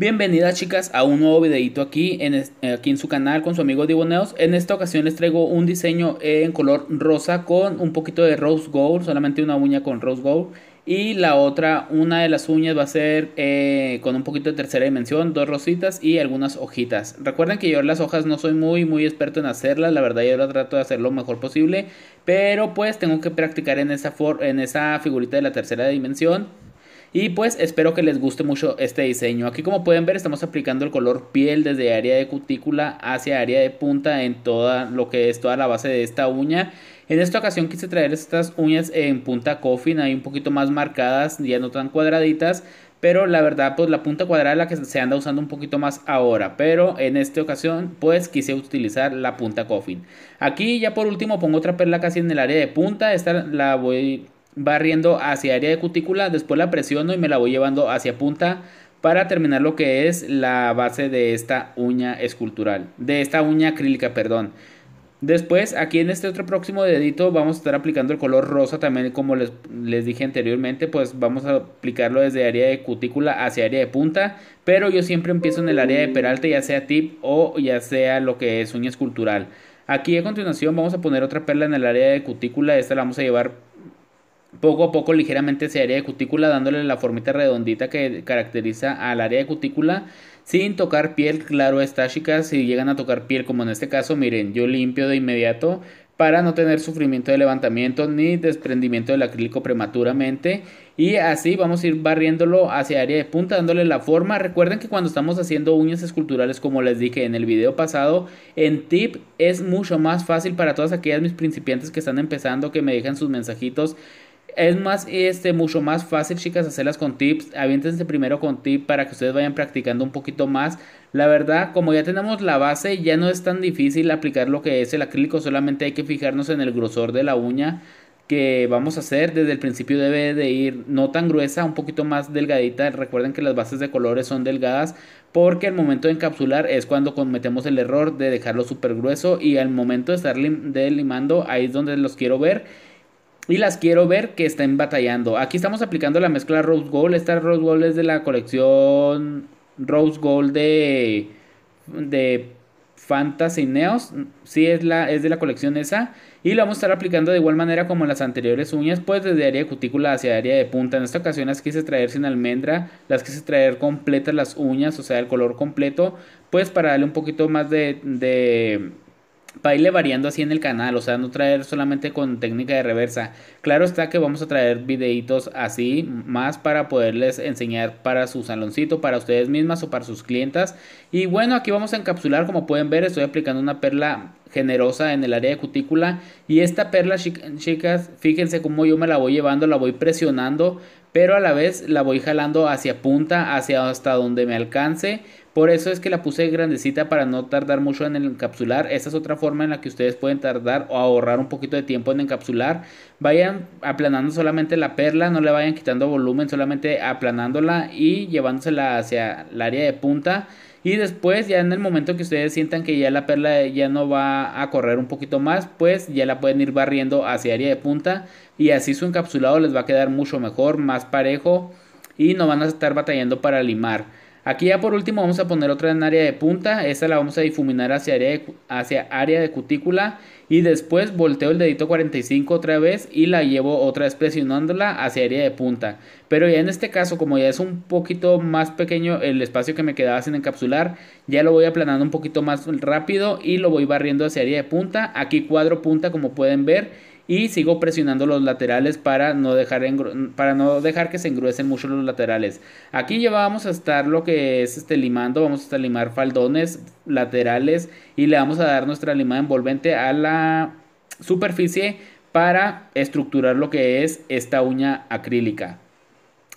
Bienvenidas chicas a un nuevo videito aquí en, aquí en su canal con su amigo Diboneos En esta ocasión les traigo un diseño en color rosa con un poquito de rose gold, solamente una uña con rose gold. Y la otra, una de las uñas va a ser eh, con un poquito de tercera dimensión, dos rositas y algunas hojitas. Recuerden que yo las hojas no soy muy, muy experto en hacerlas, la verdad yo las trato de hacer lo mejor posible. Pero pues tengo que practicar en esa, en esa figurita de la tercera dimensión y pues espero que les guste mucho este diseño. Aquí como pueden ver estamos aplicando el color piel desde área de cutícula hacia área de punta en toda lo que es toda la base de esta uña. En esta ocasión quise traer estas uñas en punta coffin, ahí un poquito más marcadas, ya no tan cuadraditas. Pero la verdad, pues la punta cuadrada es la que se anda usando un poquito más ahora. Pero en esta ocasión, pues quise utilizar la punta coffin. Aquí ya por último pongo otra perla casi en el área de punta. Esta la voy barriendo hacia área de cutícula, después la presiono y me la voy llevando hacia punta para terminar lo que es la base de esta uña escultural, de esta uña acrílica, perdón. Después, aquí en este otro próximo dedito vamos a estar aplicando el color rosa también como les, les, dije anteriormente, pues vamos a aplicarlo desde área de cutícula hacia área de punta, pero yo siempre empiezo en el área de peralta, ya sea tip o ya sea lo que es uña escultural. Aquí a continuación vamos a poner otra perla en el área de cutícula, esta la vamos a llevar poco a poco ligeramente hacia área de cutícula, dándole la formita redondita que caracteriza al área de cutícula, sin tocar piel, claro está chicas, si llegan a tocar piel como en este caso, miren, yo limpio de inmediato para no tener sufrimiento de levantamiento ni desprendimiento del acrílico prematuramente y así vamos a ir barriéndolo hacia área de punta dándole la forma recuerden que cuando estamos haciendo uñas esculturales como les dije en el video pasado en tip es mucho más fácil para todas aquellas mis principiantes que están empezando que me dejan sus mensajitos es más, este, mucho más fácil, chicas, hacerlas con tips. Aviéntense primero con tips para que ustedes vayan practicando un poquito más. La verdad, como ya tenemos la base, ya no es tan difícil aplicar lo que es el acrílico. Solamente hay que fijarnos en el grosor de la uña que vamos a hacer. Desde el principio debe de ir no tan gruesa, un poquito más delgadita. Recuerden que las bases de colores son delgadas porque al momento de encapsular es cuando cometemos el error de dejarlo súper grueso y al momento de estar limando ahí es donde los quiero ver y las quiero ver que estén batallando. Aquí estamos aplicando la mezcla Rose Gold. Esta Rose Gold es de la colección Rose Gold de, de Fantasy Neos. Sí, es, la, es de la colección esa. Y la vamos a estar aplicando de igual manera como en las anteriores uñas, pues desde área de cutícula hacia área de punta. En esta ocasión las quise traer sin almendra, las quise traer completas las uñas, o sea, el color completo, pues para darle un poquito más de, de para irle variando así en el canal, o sea, no traer solamente con técnica de reversa. Claro está que vamos a traer videitos así más para poderles enseñar para su saloncito, para ustedes mismas o para sus clientas. Y bueno, aquí vamos a encapsular, como pueden ver, estoy aplicando una perla generosa en el área de cutícula y esta perla chicas fíjense cómo yo me la voy llevando la voy presionando pero a la vez la voy jalando hacia punta hacia hasta donde me alcance por eso es que la puse grandecita para no tardar mucho en encapsular. Esta es otra forma en la que ustedes pueden tardar o ahorrar un poquito de tiempo en encapsular. Vayan aplanando solamente la perla, no le vayan quitando volumen, solamente aplanándola y llevándosela hacia el área de punta. Y después ya en el momento que ustedes sientan que ya la perla ya no va a correr un poquito más, pues ya la pueden ir barriendo hacia área de punta y así su encapsulado les va a quedar mucho mejor, más parejo y no van a estar batallando para limar. Aquí ya por último vamos a poner otra en área de punta. Esta la vamos a difuminar hacia área de, hacia área de cutícula. Y después volteo el dedito 45 otra vez y la llevo otra vez presionándola hacia área de punta. Pero ya en este caso como ya es un poquito más pequeño el espacio que me quedaba sin encapsular. Ya lo voy aplanando un poquito más rápido y lo voy barriendo hacia área de punta. Aquí cuadro punta como pueden ver y sigo presionando los laterales para no dejar, para no dejar que se engruesen mucho los laterales. Aquí ya vamos a estar lo que es este limando, vamos a limar faldones laterales y le vamos a dar nuestra limada envolvente a la superficie para estructurar lo que es esta uña acrílica.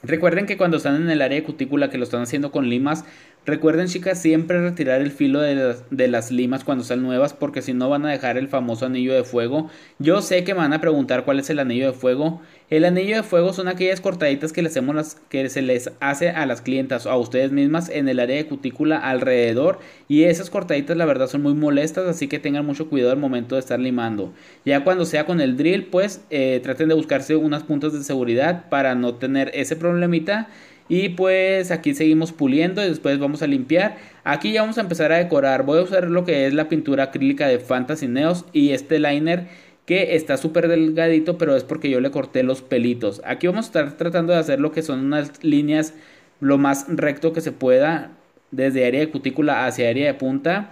Recuerden que cuando están en el área de cutícula que lo están haciendo con limas, Recuerden chicas siempre retirar el filo de las, limas cuando sean nuevas porque si no van a dejar el famoso anillo de fuego. Yo sé que me van a preguntar cuál es el anillo de fuego. El anillo de fuego son aquellas cortaditas que, hacemos que se les hace a las clientas o a ustedes mismas en el área de cutícula alrededor y esas cortaditas la verdad son muy molestas así que tengan mucho cuidado al momento de estar limando. Ya cuando sea con el drill pues eh, traten de buscarse unas puntas de seguridad para no tener ese problemita y pues aquí seguimos puliendo y después vamos a limpiar. Aquí ya vamos a empezar a decorar. Voy a usar lo que es la pintura acrílica de Fantasy Neos y este liner que está súper delgadito, pero es porque yo le corté los pelitos. Aquí vamos a estar tratando de hacer lo que son unas líneas lo más recto que se pueda desde área de cutícula hacia área de punta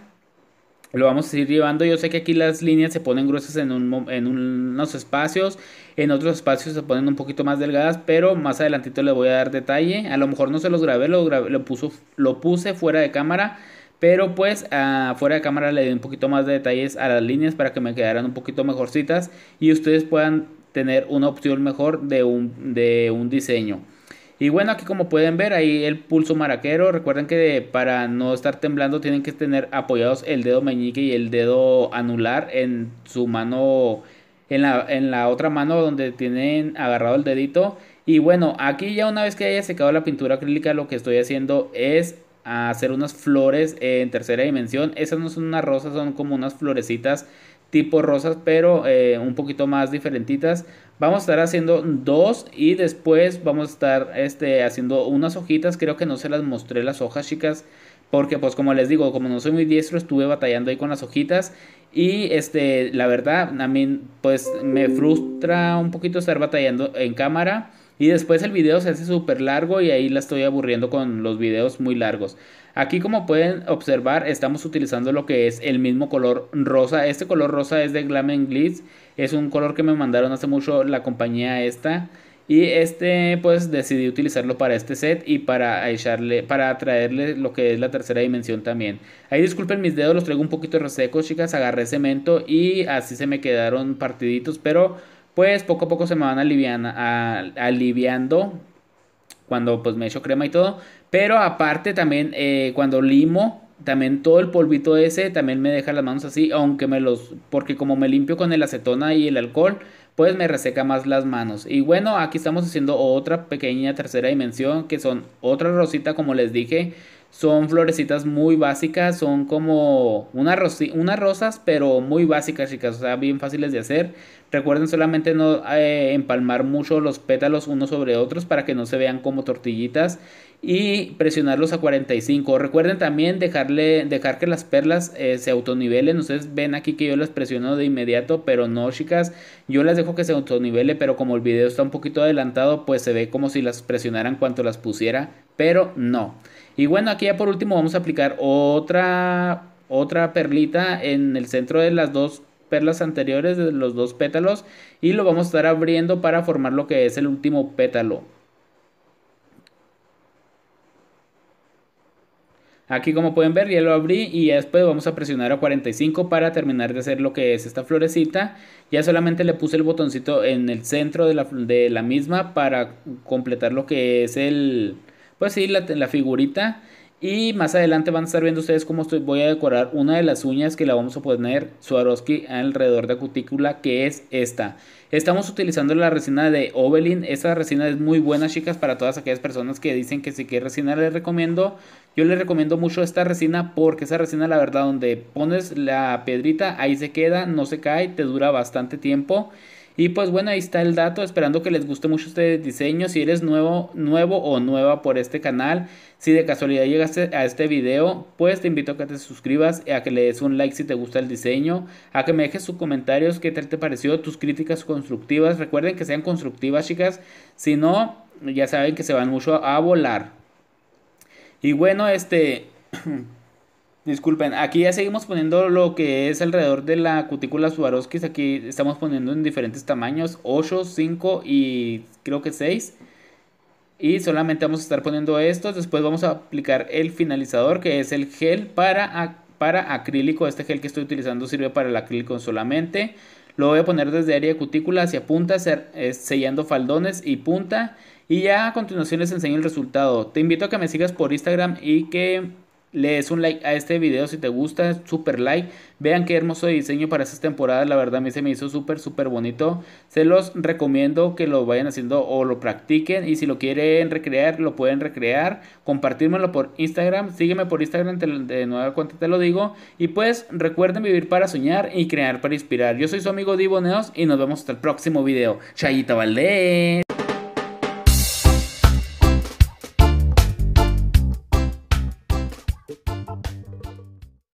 lo vamos a seguir llevando. Yo sé que aquí las líneas se ponen gruesas en, unos espacios, en otros espacios se ponen un poquito más delgadas, pero más adelantito le voy a dar detalle. A lo mejor no se los grabé, lo, puse fuera de cámara, pero pues ah, fuera de cámara le di un poquito más de detalles a las líneas para que me quedaran un poquito mejorcitas y ustedes puedan tener una opción mejor de un, de un diseño. Y bueno, aquí como pueden ver, ahí el pulso maraquero. Recuerden que para no estar temblando tienen que tener apoyados el dedo meñique y el dedo anular en su mano, en la, en la otra mano donde tienen agarrado el dedito. Y bueno, aquí ya una vez que haya secado la pintura acrílica, lo que estoy haciendo es hacer unas flores en tercera dimensión. Esas no son unas rosas, son como unas florecitas tipo rosas, pero eh, un poquito más diferentitas. Vamos a estar haciendo dos y después vamos a estar este, haciendo unas hojitas. Creo que no se las mostré las hojas, chicas. Porque pues como les digo, como no soy muy diestro, estuve batallando ahí con las hojitas. Y este, la verdad, a mí pues me frustra un poquito estar batallando en cámara. Y después el video se hace súper largo y ahí la estoy aburriendo con los videos muy largos. Aquí como pueden observar estamos utilizando lo que es el mismo color rosa. Este color rosa es de Glam Glitz. Es un color que me mandaron hace mucho la compañía esta. Y este pues decidí utilizarlo para este set y para echarle, para traerle lo que es la tercera dimensión también. Ahí disculpen mis dedos, los traigo un poquito resecos chicas, agarré cemento y así se me quedaron partiditos, pero pues poco a poco se me van aliviando cuando pues me echo crema y todo. Pero aparte también eh, cuando limo, también todo el polvito ese también me deja las manos así, aunque me los, porque como me limpio con el acetona y el alcohol, pues me reseca más las manos. Y bueno, aquí estamos haciendo otra pequeña tercera dimensión, que son otra rosita como les dije. Son florecitas muy básicas, son como unas, rosas, pero muy básicas, chicas, o sea, bien fáciles de hacer. Recuerden solamente no eh, empalmar mucho los pétalos unos sobre otros para que no se vean como tortillitas y presionarlos a 45. Recuerden también dejarle, dejar que las perlas eh, se autonivelen. Ustedes ven aquí que yo las presiono de inmediato, pero no, chicas. Yo las dejo que se autonivele, pero como el video está un poquito adelantado, pues se ve como si las presionaran cuanto las pusiera, pero no. Y bueno, aquí ya por último vamos a aplicar otra, otra perlita en el centro de las dos perlas anteriores de los dos pétalos y lo vamos a estar abriendo para formar lo que es el último pétalo. Aquí como pueden ver ya lo abrí y después vamos a presionar a 45 para terminar de hacer lo que es esta florecita. Ya solamente le puse el botoncito en el centro de la, de la misma para completar lo que es el, pues sí, la, figurita. Y más adelante van a estar viendo ustedes cómo estoy, voy a decorar una de las uñas que la vamos a poner Swarovski alrededor de la cutícula, que es esta. Estamos utilizando la resina de Ovelin. Esta resina es muy buena, chicas, para todas aquellas personas que dicen que si qué resina les recomiendo. Yo les recomiendo mucho esta resina porque esa resina, la verdad, donde pones la piedrita, ahí se queda, no se cae, te dura bastante tiempo. Y pues bueno, ahí está el dato, esperando que les guste mucho este diseño. Si eres nuevo, nuevo o nueva por este canal, si de casualidad llegaste a este video, pues te invito a que te suscribas, a que le des un like si te gusta el diseño, a que me dejes sus comentarios, qué tal te pareció, tus críticas constructivas. Recuerden que sean constructivas, chicas. Si no, ya saben que se van mucho a volar. Y bueno, este... Disculpen, aquí ya seguimos poniendo lo que es alrededor de la cutícula Swarovski. Aquí estamos poniendo en diferentes tamaños: 8, 5 y creo que 6. Y solamente vamos a estar poniendo estos. Después vamos a aplicar el finalizador que es el gel para, para acrílico. Este gel que estoy utilizando sirve para el acrílico solamente. Lo voy a poner desde área de cutícula hacia punta, sellando faldones y punta. Y ya a continuación les enseño el resultado. Te invito a que me sigas por Instagram y que le un like a este video si te gusta, super like. Vean qué hermoso diseño para estas temporadas, la verdad a mí se me hizo súper, súper bonito. Se los recomiendo que lo vayan haciendo o lo practiquen y si lo quieren recrear, lo pueden recrear. Compartírmelo por Instagram, sígueme por Instagram, de nueva cuenta te lo digo. Y pues recuerden vivir para soñar y crear para inspirar. Yo soy su amigo Divo y nos vemos hasta el próximo video. Chayita Valdez